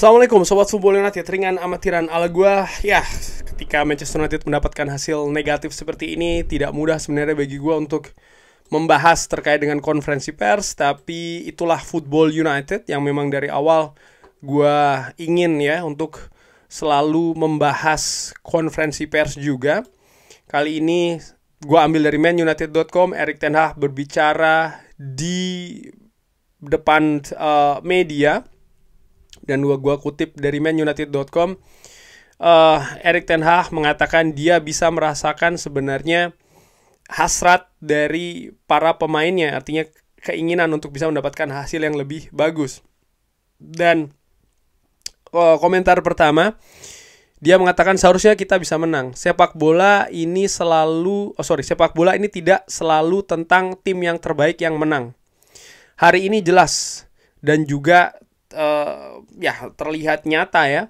Assalamualaikum Sobat Football United Ringan amatiran ala gua Ya ketika Manchester United mendapatkan hasil negatif seperti ini Tidak mudah sebenarnya bagi gua untuk membahas terkait dengan konferensi pers Tapi itulah Football United yang memang dari awal gua ingin ya Untuk selalu membahas konferensi pers juga Kali ini gua ambil dari manunited.com Erik Ten Hag berbicara di depan uh, media dan gua gua kutip dari manunited.com uh, eh, Erik ten Hag mengatakan dia bisa merasakan sebenarnya hasrat dari para pemainnya, artinya keinginan untuk bisa mendapatkan hasil yang lebih bagus. Dan uh, komentar pertama, dia mengatakan seharusnya kita bisa menang. Sepak bola ini selalu, oh sorry, sepak bola ini tidak selalu tentang tim yang terbaik yang menang. Hari ini jelas dan juga uh, ya terlihat nyata ya.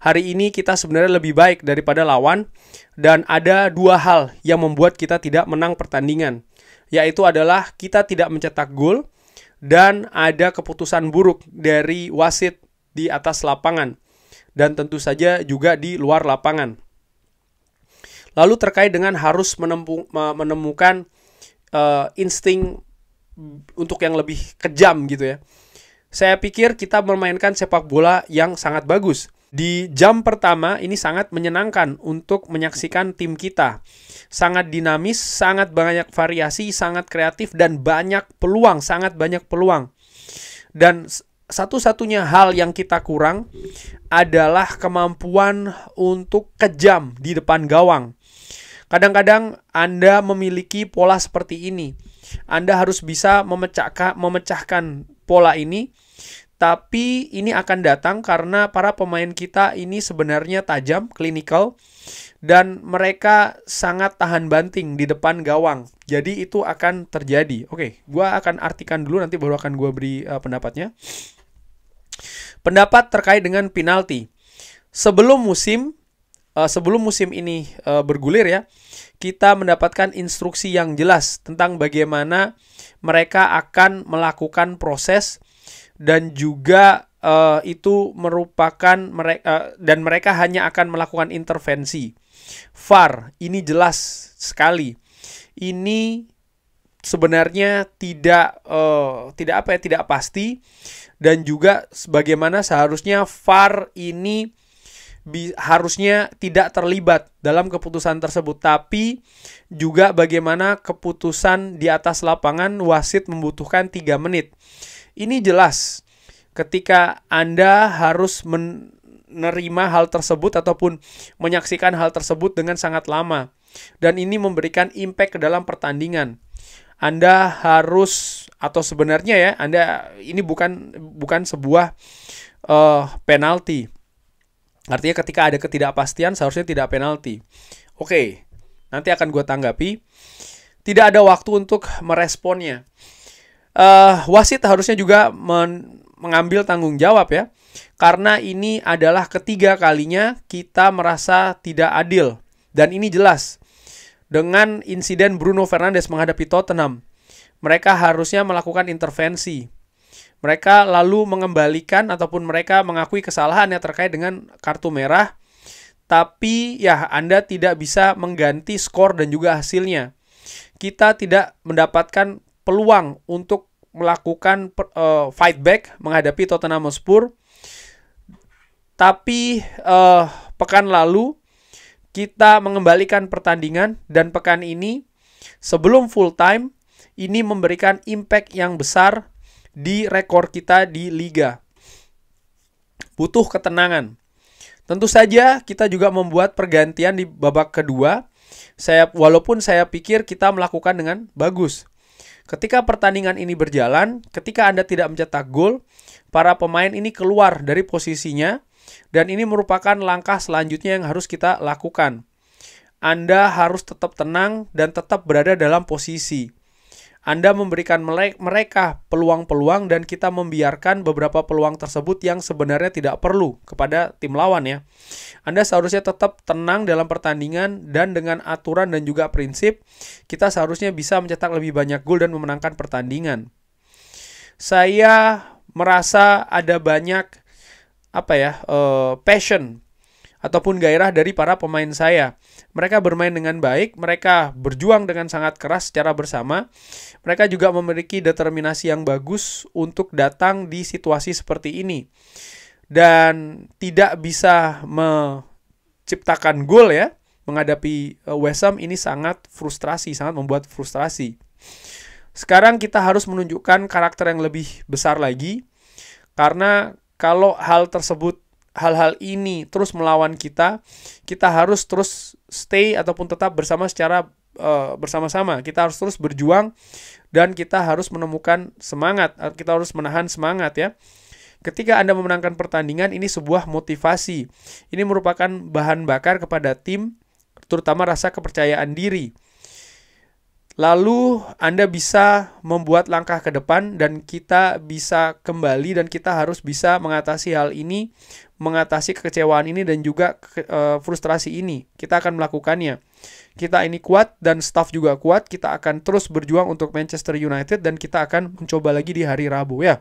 Hari ini kita sebenarnya lebih baik daripada lawan dan ada dua hal yang membuat kita tidak menang pertandingan, yaitu adalah kita tidak mencetak gol dan ada keputusan buruk dari wasit di atas lapangan dan tentu saja juga di luar lapangan. Lalu terkait dengan harus menemukan uh, insting untuk yang lebih kejam gitu ya saya pikir kita memainkan sepak bola yang sangat bagus. Di jam pertama ini sangat menyenangkan untuk menyaksikan tim kita. Sangat dinamis, sangat banyak variasi, sangat kreatif dan banyak peluang, sangat banyak peluang. Dan satu-satunya hal yang kita kurang adalah kemampuan untuk kejam di depan gawang. Kadang-kadang Anda memiliki pola seperti ini. Anda harus bisa memecahkan memecahkan pola ini tapi ini akan datang karena para pemain kita ini sebenarnya tajam, klinikal, dan mereka sangat tahan banting di depan gawang. Jadi itu akan terjadi. Oke, okay, gue akan artikan dulu nanti baru akan gue beri uh, pendapatnya. Pendapat terkait dengan penalti. Sebelum musim, uh, sebelum musim ini uh, bergulir ya, kita mendapatkan instruksi yang jelas tentang bagaimana mereka akan melakukan proses dan juga uh, itu merupakan mereka uh, eh, dan mereka hanya akan melakukan intervensi. VAR ini jelas sekali. Ini sebenarnya tidak uh, tidak apa ya tidak pasti dan juga sebagaimana seharusnya VAR ini bi harusnya tidak terlibat dalam keputusan tersebut tapi juga bagaimana keputusan di atas lapangan wasit membutuhkan 3 menit ini jelas ketika Anda harus menerima hal tersebut ataupun menyaksikan hal tersebut dengan sangat lama. Dan ini memberikan impact ke dalam pertandingan. Anda harus atau sebenarnya ya, Anda ini bukan bukan sebuah uh, penalti. Artinya ketika ada ketidakpastian seharusnya tidak penalti. Oke, okay, nanti akan gue tanggapi. Tidak ada waktu untuk meresponnya uh, wasit harusnya juga men mengambil tanggung jawab ya. Karena ini adalah ketiga kalinya kita merasa tidak adil dan ini jelas dengan insiden Bruno Fernandes menghadapi Tottenham. Mereka harusnya melakukan intervensi. Mereka lalu mengembalikan ataupun mereka mengakui kesalahan yang terkait dengan kartu merah. Tapi ya Anda tidak bisa mengganti skor dan juga hasilnya. Kita tidak mendapatkan peluang untuk melakukan uh, fight back menghadapi Tottenham Hotspur. Tapi uh, pekan lalu kita mengembalikan pertandingan dan pekan ini sebelum full time ini memberikan impact yang besar di rekor kita di liga. Butuh ketenangan. Tentu saja kita juga membuat pergantian di babak kedua. Saya walaupun saya pikir kita melakukan dengan bagus. Ketika pertandingan ini berjalan, ketika Anda tidak mencetak gol, para pemain ini keluar dari posisinya dan ini merupakan langkah selanjutnya yang harus kita lakukan. Anda harus tetap tenang dan tetap berada dalam posisi. Anda memberikan mereka peluang-peluang dan kita membiarkan beberapa peluang tersebut yang sebenarnya tidak perlu kepada tim lawan ya. Anda seharusnya tetap tenang dalam pertandingan dan dengan aturan dan juga prinsip kita seharusnya bisa mencetak lebih banyak gol dan memenangkan pertandingan. Saya merasa ada banyak apa ya uh, passion ataupun gairah dari para pemain saya. Mereka bermain dengan baik, mereka berjuang dengan sangat keras secara bersama. Mereka juga memiliki determinasi yang bagus untuk datang di situasi seperti ini. Dan tidak bisa menciptakan gol ya. Menghadapi eh, West Ham ini sangat frustrasi, sangat membuat frustrasi. Sekarang kita harus menunjukkan karakter yang lebih besar lagi. Karena kalau hal tersebut hal-hal ini terus melawan kita, kita harus terus stay ataupun tetap bersama secara uh, bersama-sama. Kita harus terus berjuang dan kita harus menemukan semangat. Eh, kita harus menahan semangat ya. Ketika Anda memenangkan pertandingan, ini sebuah motivasi. Ini merupakan bahan bakar kepada tim, terutama rasa kepercayaan diri. Lalu Anda bisa membuat langkah ke depan dan kita bisa kembali dan kita harus bisa mengatasi hal ini, mengatasi kekecewaan ini dan juga eh, frustrasi ini. Kita akan melakukannya. Kita ini kuat dan staff juga kuat. Kita akan terus berjuang untuk Manchester United dan kita akan mencoba lagi di hari Rabu ya.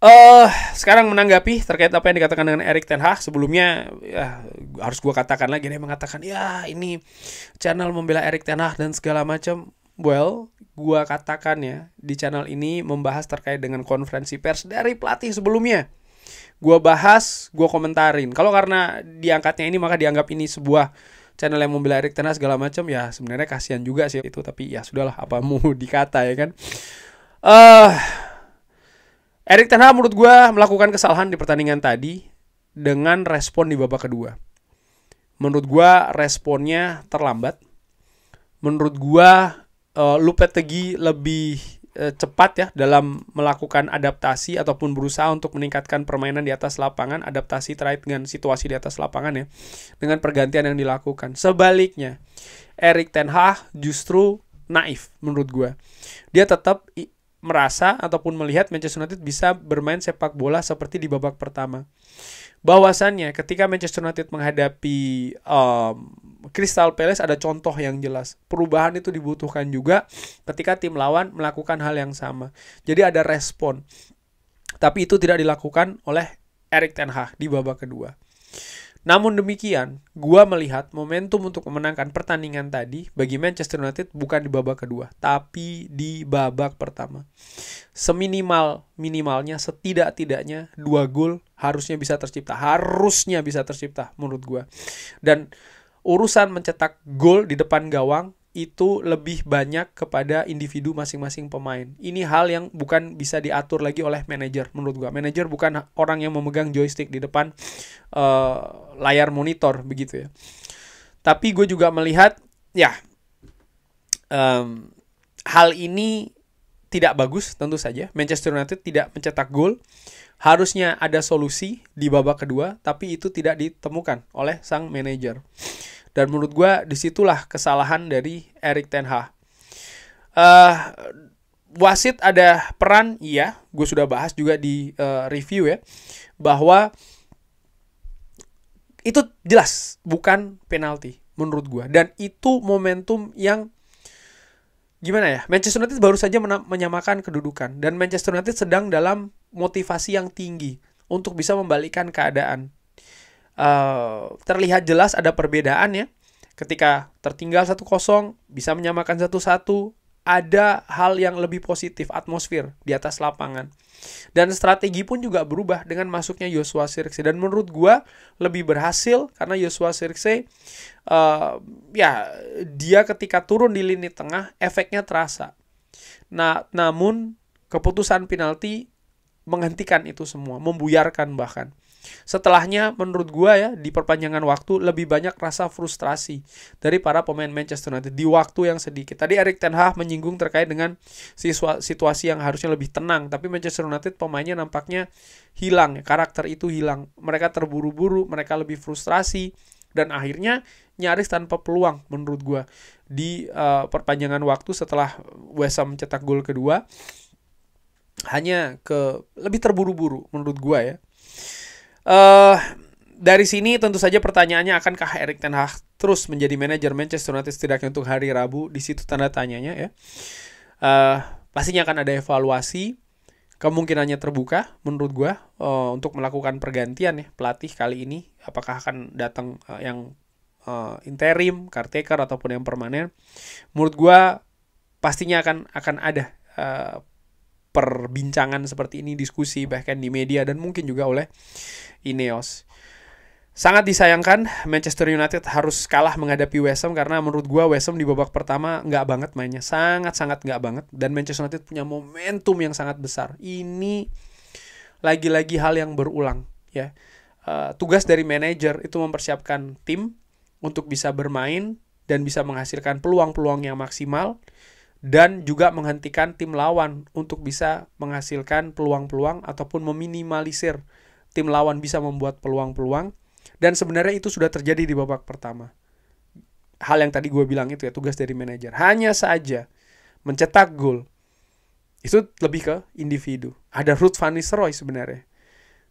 Uh, sekarang menanggapi terkait apa yang dikatakan dengan Eric Ten Hag sebelumnya ya, harus gue katakan lagi dia mengatakan ya ini channel membela Eric Ten Hag dan segala macam well gue katakan ya di channel ini membahas terkait dengan konferensi pers dari pelatih sebelumnya gue bahas gue komentarin kalau karena diangkatnya ini maka dianggap ini sebuah channel yang membela Eric Ten Hag segala macam ya sebenarnya kasihan juga sih itu tapi ya sudahlah apa mau dikata ya kan eh uh, Erik Ten Hag menurut gue melakukan kesalahan di pertandingan tadi dengan respon di babak kedua. Menurut gue responnya terlambat. Menurut gue uh, Lupetegi lebih uh, cepat ya dalam melakukan adaptasi ataupun berusaha untuk meningkatkan permainan di atas lapangan, adaptasi terkait dengan situasi di atas lapangan ya, dengan pergantian yang dilakukan. Sebaliknya, Erik Ten Hag justru naif menurut gue. Dia tetap merasa ataupun melihat Manchester United bisa bermain sepak bola seperti di babak pertama. Bahwasannya ketika Manchester United menghadapi um, Crystal Palace ada contoh yang jelas. Perubahan itu dibutuhkan juga ketika tim lawan melakukan hal yang sama. Jadi ada respon. Tapi itu tidak dilakukan oleh Erik Ten Hag di babak kedua. Namun demikian, gua melihat momentum untuk memenangkan pertandingan tadi bagi Manchester United bukan di babak kedua, tapi di babak pertama. Seminimal minimalnya setidak-tidaknya dua gol harusnya bisa tercipta, harusnya bisa tercipta menurut gua. Dan urusan mencetak gol di depan gawang itu lebih banyak kepada individu masing-masing pemain. Ini hal yang bukan bisa diatur lagi oleh manajer menurut gua. Manajer bukan orang yang memegang joystick di depan uh, layar monitor begitu ya. Tapi gue juga melihat ya um, hal ini tidak bagus tentu saja. Manchester United tidak mencetak gol. Harusnya ada solusi di babak kedua, tapi itu tidak ditemukan oleh sang manajer. Dan menurut gue disitulah kesalahan dari Erik Ten Hag. Uh, wasit ada peran, iya, gue sudah bahas juga di uh, review ya, bahwa itu jelas bukan penalti menurut gue. Dan itu momentum yang gimana ya Manchester United baru saja menyamakan kedudukan dan Manchester United sedang dalam motivasi yang tinggi untuk bisa membalikan keadaan uh, terlihat jelas ada perbedaan ya. Ketika tertinggal satu kosong bisa menyamakan satu satu ada hal yang lebih positif atmosfer di atas lapangan. Dan strategi pun juga berubah dengan masuknya Yosua Sirkse dan menurut gua lebih berhasil karena Yosua Sirkse uh, ya dia ketika turun di lini tengah efeknya terasa. Nah, namun keputusan penalti menghentikan itu semua, membuyarkan bahkan. Setelahnya menurut gua ya di perpanjangan waktu lebih banyak rasa frustrasi dari para pemain Manchester United di waktu yang sedikit. Tadi Erik Ten Hag menyinggung terkait dengan situasi yang harusnya lebih tenang, tapi Manchester United pemainnya nampaknya hilang, ya, karakter itu hilang. Mereka terburu-buru, mereka lebih frustrasi dan akhirnya nyaris tanpa peluang menurut gua di uh, perpanjangan waktu setelah West Ham mencetak gol kedua hanya ke lebih terburu-buru menurut gua ya uh, dari sini tentu saja pertanyaannya akankah Erik Ten Hag terus menjadi manajer Manchester United setidaknya untuk hari Rabu di situ tanda tanyanya ya. Uh, pastinya akan ada evaluasi kemungkinannya terbuka menurut gue uh, untuk melakukan pergantian ya pelatih kali ini apakah akan datang uh, yang uh, interim caretaker ataupun yang permanen menurut gue pastinya akan akan ada uh, perbincangan seperti ini, diskusi bahkan di media dan mungkin juga oleh Ineos. Sangat disayangkan Manchester United harus kalah menghadapi West Ham karena menurut gua West Ham di babak pertama nggak banget mainnya, sangat-sangat nggak banget dan Manchester United punya momentum yang sangat besar. Ini lagi-lagi hal yang berulang ya. Uh, tugas dari manajer itu mempersiapkan tim untuk bisa bermain dan bisa menghasilkan peluang-peluang yang maksimal dan juga menghentikan tim lawan untuk bisa menghasilkan peluang-peluang ataupun meminimalisir tim lawan bisa membuat peluang-peluang dan sebenarnya itu sudah terjadi di babak pertama. Hal yang tadi gue bilang itu ya tugas dari manajer. Hanya saja mencetak gol itu lebih ke individu. Ada Ruth Van Nistelrooy sebenarnya.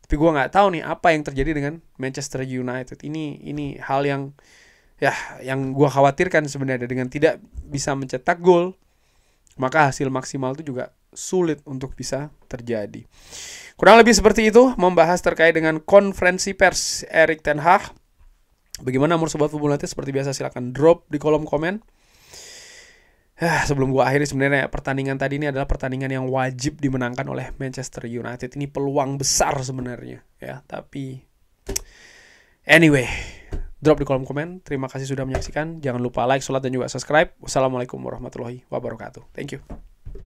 Tapi gue nggak tahu nih apa yang terjadi dengan Manchester United. Ini ini hal yang ya yang gue khawatirkan sebenarnya dengan tidak bisa mencetak gol maka hasil maksimal itu juga sulit untuk bisa terjadi. Kurang lebih seperti itu membahas terkait dengan konferensi pers Erik Ten Hag. Bagaimana menurut sobat nanti seperti biasa silahkan drop di kolom komen. Eh, sebelum gua akhiri sebenarnya pertandingan tadi ini adalah pertandingan yang wajib dimenangkan oleh Manchester United. Ini peluang besar sebenarnya ya, tapi anyway drop di kolom komen. Terima kasih sudah menyaksikan. Jangan lupa like, sholat, dan juga subscribe. Wassalamualaikum warahmatullahi wabarakatuh. Thank you.